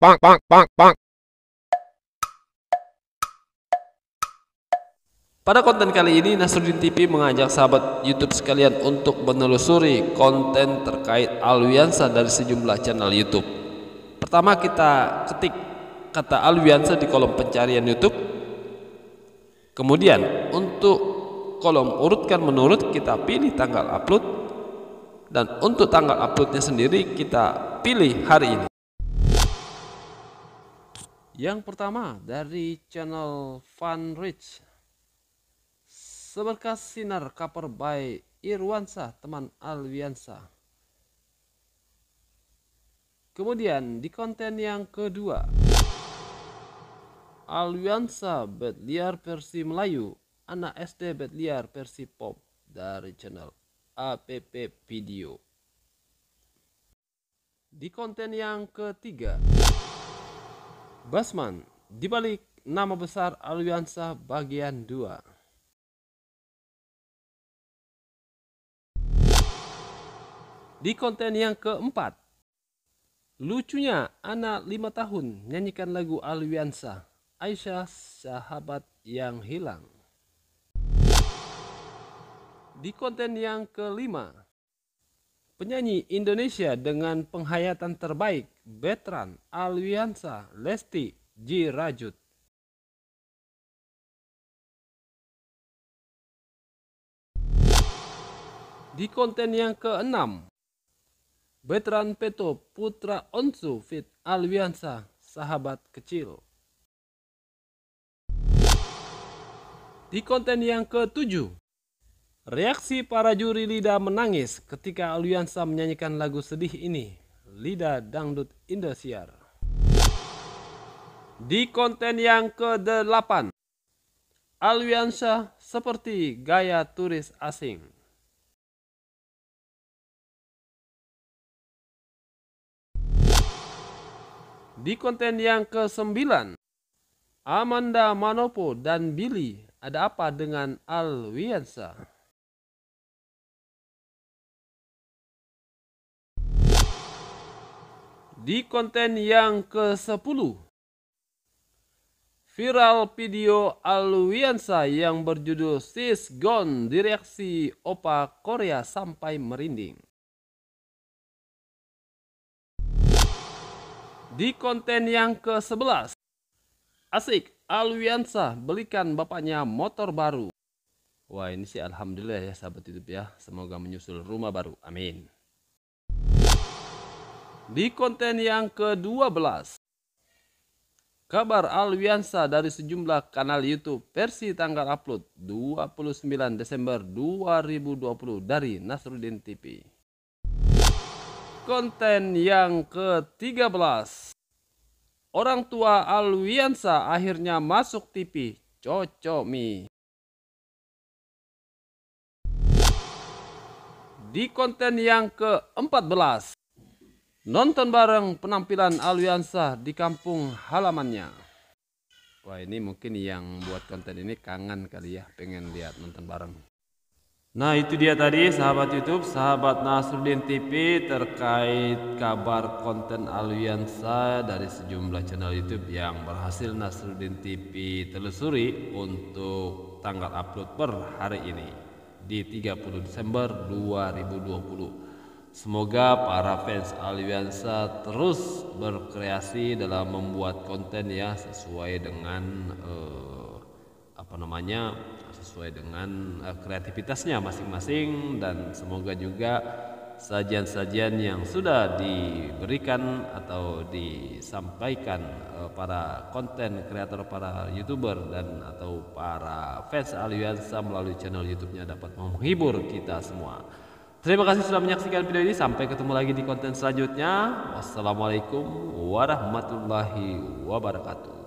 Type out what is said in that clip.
Bonk, bonk, bonk, bonk. Pada konten kali ini Nasruddin TV mengajak sahabat YouTube sekalian untuk menelusuri konten terkait Alwiansa dari sejumlah channel YouTube. Pertama kita ketik kata Alwiansa di kolom pencarian YouTube. Kemudian untuk kolom urutkan menurut kita pilih tanggal upload dan untuk tanggal uploadnya sendiri kita pilih hari ini yang pertama dari channel Fun Rich seberkas sinar cover by Irwansa teman Alwiansa kemudian di konten yang kedua Alwiansa bed versi Melayu anak SD bed versi pop dari channel app video. Di konten yang ketiga, Basman dibalik nama besar Aliansa bagian 2. Di konten yang keempat, lucunya anak lima tahun nyanyikan lagu Aliansa, Aisyah sahabat yang hilang. Di konten yang kelima, penyanyi Indonesia dengan penghayatan terbaik Betran, Alwiansa, Lesti, J. Rajut. Di konten yang keenam, Betran Peto Putra Onsu Fit Alwiansa Sahabat Kecil. Di konten yang ketujuh, Reaksi para juri Lida menangis ketika Aliansa menyanyikan lagu sedih ini, Lida Dangdut Indosiar. Di konten yang ke-8, Aliansa seperti gaya turis asing. Di konten yang ke-9, Amanda Manopo dan Billy ada apa dengan Alwiansa? Di konten yang ke-10, viral video Alwiansa yang berjudul Sis Gone direaksi Opa Korea sampai merinding. Di konten yang ke-11, asik Alwiansa belikan bapaknya motor baru. Wah ini sih Alhamdulillah ya sahabat YouTube ya, semoga menyusul rumah baru, amin. Di konten yang ke-12, kabar Alwiansa dari sejumlah kanal YouTube versi tanggal upload 29 Desember 2020 dari Nasruddin TV. Konten yang ke-13, orang tua Alwiansa akhirnya masuk TV, cocok mi. Di konten yang ke-14, nonton bareng penampilan Aliansa di kampung halamannya. Wah ini mungkin yang buat konten ini kangen kali ya pengen lihat nonton bareng. Nah itu dia tadi sahabat YouTube, sahabat Nasruddin TV terkait kabar konten Aliansa dari sejumlah channel YouTube yang berhasil Nasruddin TV telusuri untuk tanggal upload per hari ini di 30 Desember 2020. Semoga para fans Aliansa terus berkreasi dalam membuat konten ya sesuai dengan eh, apa namanya sesuai dengan eh, kreativitasnya masing-masing dan semoga juga sajian-sajian yang sudah diberikan atau disampaikan eh, para konten kreator para youtuber dan atau para fans Aliansa melalui channel YouTube-nya dapat menghibur kita semua. Terima kasih sudah menyaksikan video ini. Sampai ketemu lagi di konten selanjutnya. Wassalamualaikum warahmatullahi wabarakatuh.